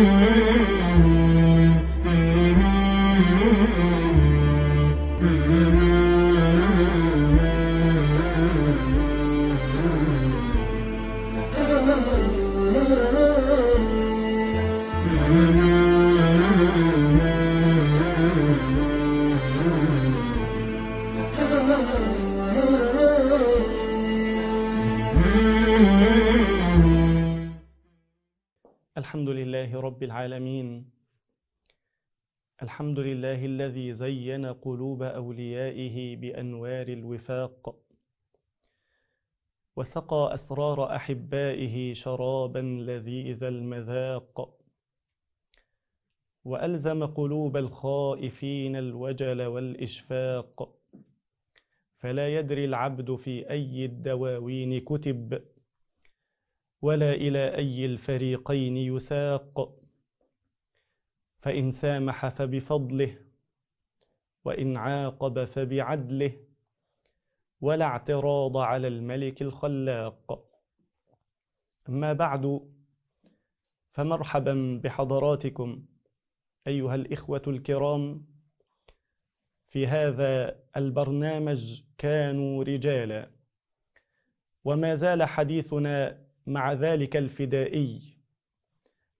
Mm-hmm. الحمد لله رب العالمين الحمد لله الذي زين قلوب أوليائه بأنوار الوفاق وسقى أسرار أحبائه شرابا لذيذ المذاق وألزم قلوب الخائفين الوجل والإشفاق فلا يدري العبد في أي الدواوين كتب ولا إلى أي الفريقين يساق فإن سامح فبفضله وإن عاقب فبعدله ولا اعتراض على الملك الخلاق أما بعد فمرحبا بحضراتكم أيها الإخوة الكرام في هذا البرنامج كانوا رجالا وما زال حديثنا مع ذلك الفدائي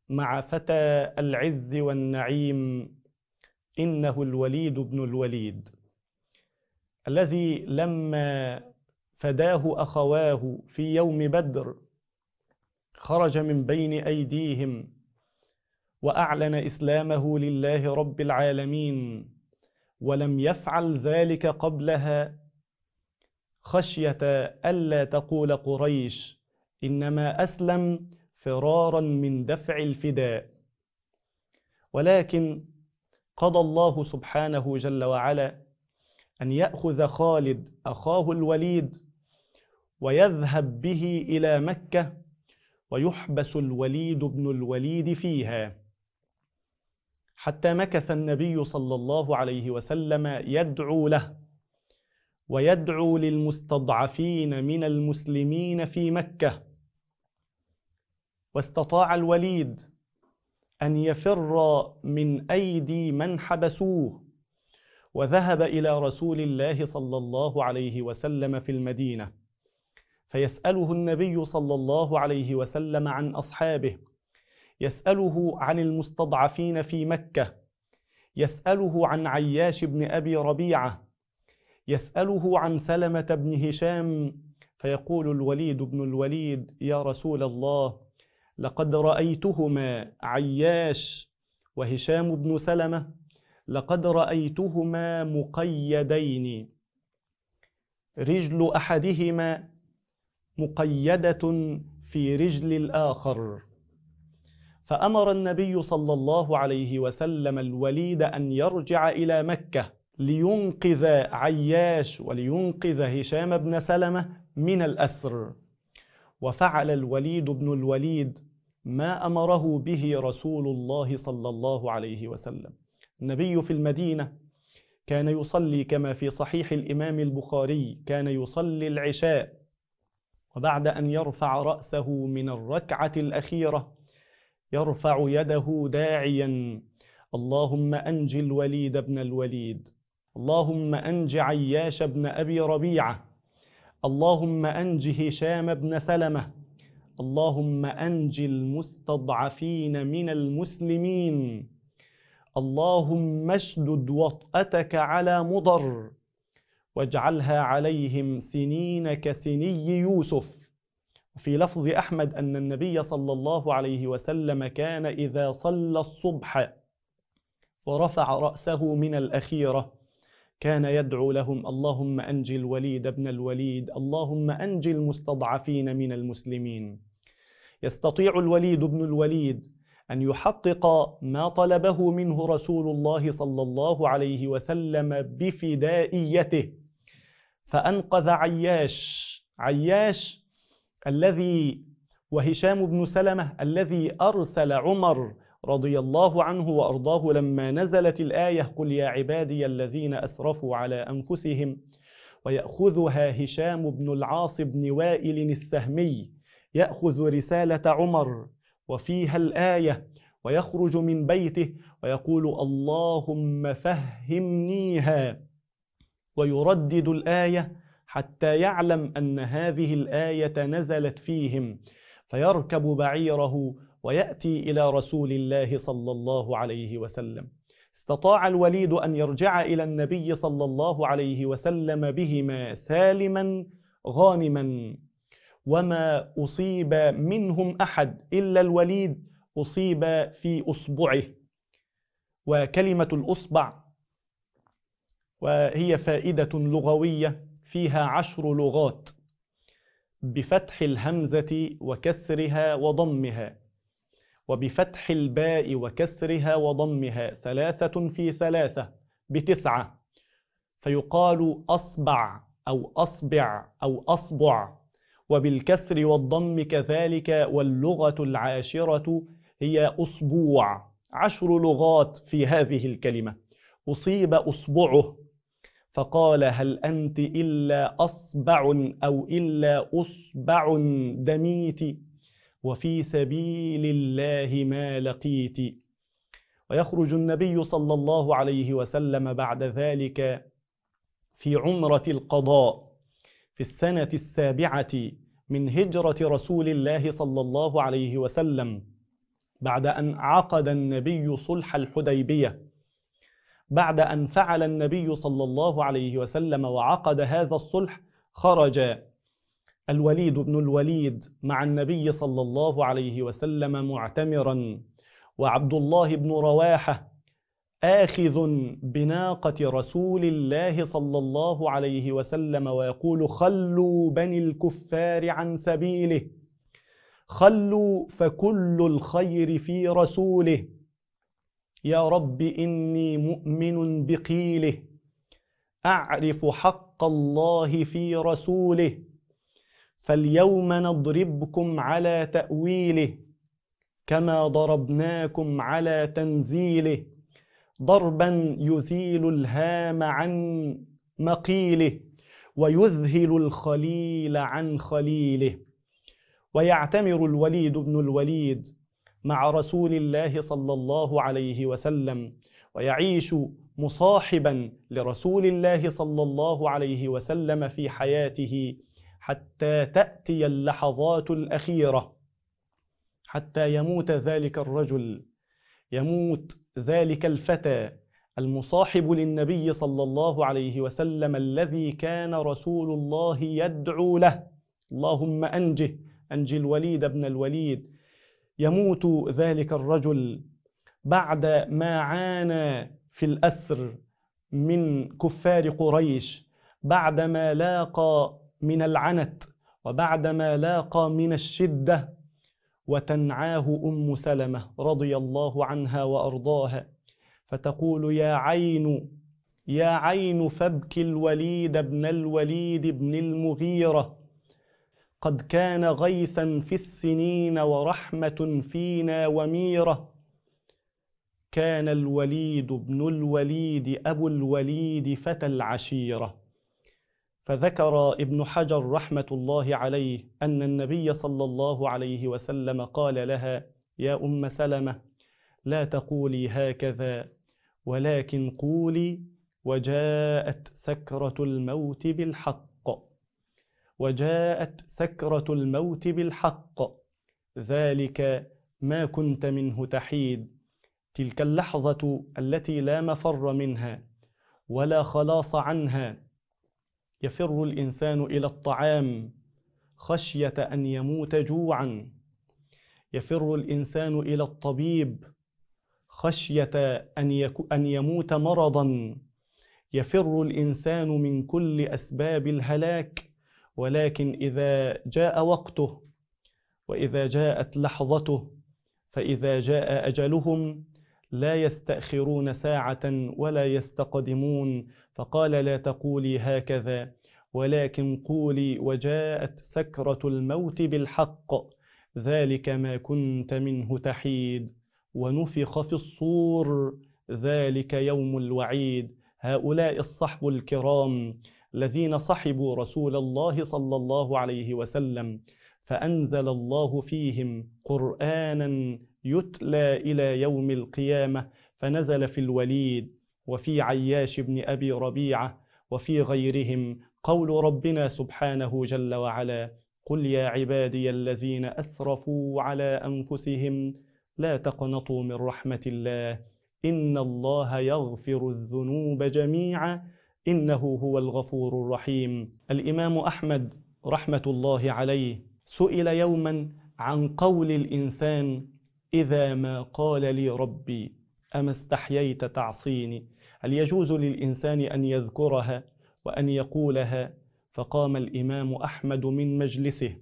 مع فتى العز والنعيم انه الوليد بن الوليد الذي لما فداه اخواه في يوم بدر خرج من بين ايديهم واعلن اسلامه لله رب العالمين ولم يفعل ذلك قبلها خشيه الا تقول قريش إنما أسلم فرارا من دفع الفداء ولكن قضى الله سبحانه جل وعلا أن يأخذ خالد أخاه الوليد ويذهب به إلى مكة ويحبس الوليد بن الوليد فيها حتى مكث النبي صلى الله عليه وسلم يدعو له ويدعو للمستضعفين من المسلمين في مكه واستطاع الوليد ان يفر من ايدي من حبسوه وذهب الى رسول الله صلى الله عليه وسلم في المدينه فيساله النبي صلى الله عليه وسلم عن اصحابه يساله عن المستضعفين في مكه يساله عن عياش بن ابي ربيعه يساله عن سلمه بن هشام فيقول الوليد بن الوليد يا رسول الله لقد رأيتهما عياش وهشام بن سلمة لقد رأيتهما مقيدين رجل أحدهما مقيدة في رجل الآخر فأمر النبي صلى الله عليه وسلم الوليد أن يرجع إلى مكة لينقذ عياش ولينقذ هشام بن سلمة من الأسر وفعل الوليد بن الوليد ما أمره به رسول الله صلى الله عليه وسلم النبي في المدينة كان يصلي كما في صحيح الإمام البخاري كان يصلي العشاء وبعد أن يرفع رأسه من الركعة الأخيرة يرفع يده داعيا اللهم أنج الوليد بن الوليد اللهم أنج عياش بن أبي ربيعة اللهم أنج هشام بن سلمة اللهم أنج المستضعفين من المسلمين اللهم اشدد وطأتك على مضر واجعلها عليهم سنين كسني يوسف وفي لفظ أحمد أن النبي صلى الله عليه وسلم كان إذا صلى الصبح ورفع رأسه من الأخيرة كان يدعو لهم اللهم أنجي الوليد بن الوليد اللهم أنجي المستضعفين من المسلمين يستطيع الوليد بن الوليد أن يحقق ما طلبه منه رسول الله صلى الله عليه وسلم بفدائيته فأنقذ عياش عياش الذي وهشام بن سلمة الذي أرسل عمر رضي الله عنه وأرضاه لما نزلت الآية قل يا عبادي الذين أسرفوا على أنفسهم ويأخذها هشام بن العاص بن وائل السهمي ياخذ رساله عمر وفيها الايه ويخرج من بيته ويقول اللهم فهمنيها ويردد الايه حتى يعلم ان هذه الايه نزلت فيهم فيركب بعيره وياتي الى رسول الله صلى الله عليه وسلم استطاع الوليد ان يرجع الى النبي صلى الله عليه وسلم بهما سالما غانما وما أصيب منهم أحد إلا الوليد أصيب في أصبعه وكلمة الأصبع وهي فائدة لغوية فيها عشر لغات بفتح الهمزة وكسرها وضمها وبفتح الباء وكسرها وضمها ثلاثة في ثلاثة بتسعة فيقال أصبع أو أصبع أو أصبع وبالكسر والضم كذلك واللغة العاشرة هي أسبوع عشر لغات في هذه الكلمة أصيب أصبعه فقال هل أنت إلا أصبع أو إلا أصبع دميت وفي سبيل الله ما لقيت ويخرج النبي صلى الله عليه وسلم بعد ذلك في عمرة القضاء في السنة السابعة من هجرة رسول الله صلى الله عليه وسلم بعد أن عقد النبي صلح الحديبية بعد أن فعل النبي صلى الله عليه وسلم وعقد هذا الصلح خرج الوليد بن الوليد مع النبي صلى الله عليه وسلم معتمرا وعبد الله بن رواحة آخذ بناقة رسول الله صلى الله عليه وسلم ويقول خلوا بني الكفار عن سبيله خلوا فكل الخير في رسوله يا رب إني مؤمن بقيله أعرف حق الله في رسوله فاليوم نضربكم على تأويله كما ضربناكم على تنزيله ضربا يزيل الهام عن مقيله ويذهل الخليل عن خليله ويعتمر الوليد بن الوليد مع رسول الله صلى الله عليه وسلم ويعيش مصاحبا لرسول الله صلى الله عليه وسلم في حياته حتى تاتي اللحظات الاخيره حتى يموت ذلك الرجل يموت ذلك الفتى المصاحب للنبي صلى الله عليه وسلم الذي كان رسول الله يدعو له اللهم انجه انجي الوليد بن الوليد يموت ذلك الرجل بعد ما عانى في الاسر من كفار قريش بعدما لاقى من العنت وبعدما لاقى من الشده وتنعاه ام سلمه رضي الله عنها وارضاها فتقول يا عين يا عين فابك الوليد بن الوليد بن المغيره قد كان غيثا في السنين ورحمه فينا وميره كان الوليد بن الوليد ابو الوليد فتى العشيره فذكر ابن حجر رحمه الله عليه ان النبي صلى الله عليه وسلم قال لها يا ام سلمه لا تقولي هكذا ولكن قولي وجاءت سكره الموت بالحق وجاءت سكره الموت بالحق ذلك ما كنت منه تحيد تلك اللحظه التي لا مفر منها ولا خلاص عنها يفر الانسان الى الطعام خشيه ان يموت جوعا يفر الانسان الى الطبيب خشيه ان يكو ان يموت مرضا يفر الانسان من كل اسباب الهلاك ولكن اذا جاء وقته واذا جاءت لحظته فاذا جاء اجلهم لا يستأخرون ساعة ولا يستقدمون فقال لا تقولي هكذا ولكن قولي وجاءت سكرة الموت بالحق ذلك ما كنت منه تحيد ونفخ في الصور ذلك يوم الوعيد هؤلاء الصحب الكرام الذين صحبوا رسول الله صلى الله عليه وسلم فأنزل الله فيهم قرآنا يتلى إلى يوم القيامة فنزل في الوليد وفي عياش بن أبي ربيعة وفي غيرهم قول ربنا سبحانه جل وعلا قل يا عبادي الذين أسرفوا على أنفسهم لا تقنطوا من رحمة الله إن الله يغفر الذنوب جميعا إنه هو الغفور الرحيم الإمام أحمد رحمة الله عليه سئل يوما عن قول الإنسان إذا ما قال لي ربي أما استحييت تعصيني هل يجوز للإنسان أن يذكرها وأن يقولها فقام الإمام أحمد من مجلسه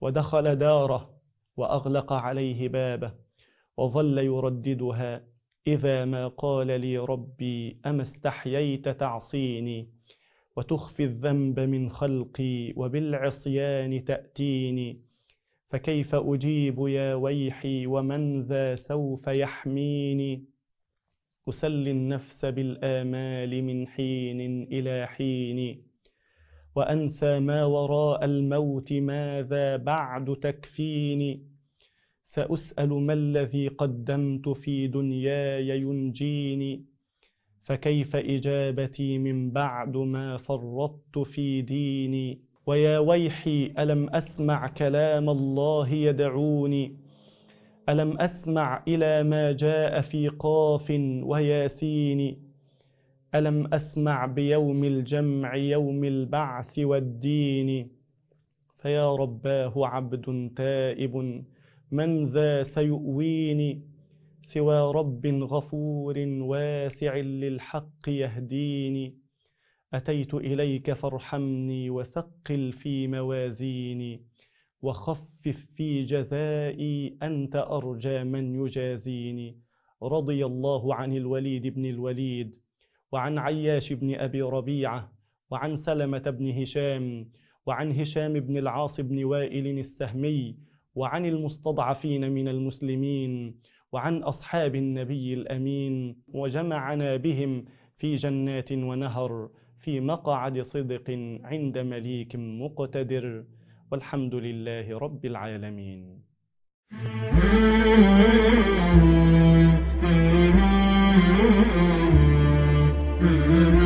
ودخل داره وأغلق عليه بابه وظل يرددها إذا ما قال لي ربي أما استحييت تعصيني وتخفي الذنب من خلقي وبالعصيان تأتيني فكيف أجيب يا ويحي ومن ذا سوف يحميني أسلي النفس بالآمال من حين إلى حين وأنسى ما وراء الموت ماذا بعد تكفيني سأسأل ما الذي قدمت في دنياي ينجيني فكيف إجابتي من بعد ما فرطت في ديني ويا ويحي ألم أسمع كلام الله يدعوني ألم أسمع إلى ما جاء في قاف وياسين ألم أسمع بيوم الجمع يوم البعث والدين فيا رباه عبد تائب من ذا سيؤويني سوى رب غفور واسع للحق يهديني أتيت إليك فارحمني وثقل في موازيني وخفف في جزائي أنت أرجى من يجازيني رضي الله عن الوليد بن الوليد وعن عياش بن أبي ربيعة وعن سلمة بن هشام وعن هشام بن العاص بن وائل السهمي وعن المستضعفين من المسلمين وعن أصحاب النبي الأمين وجمعنا بهم في جنات ونهر في مقعد صدق عند مليك مقتدر والحمد لله رب العالمين Mm-hmm.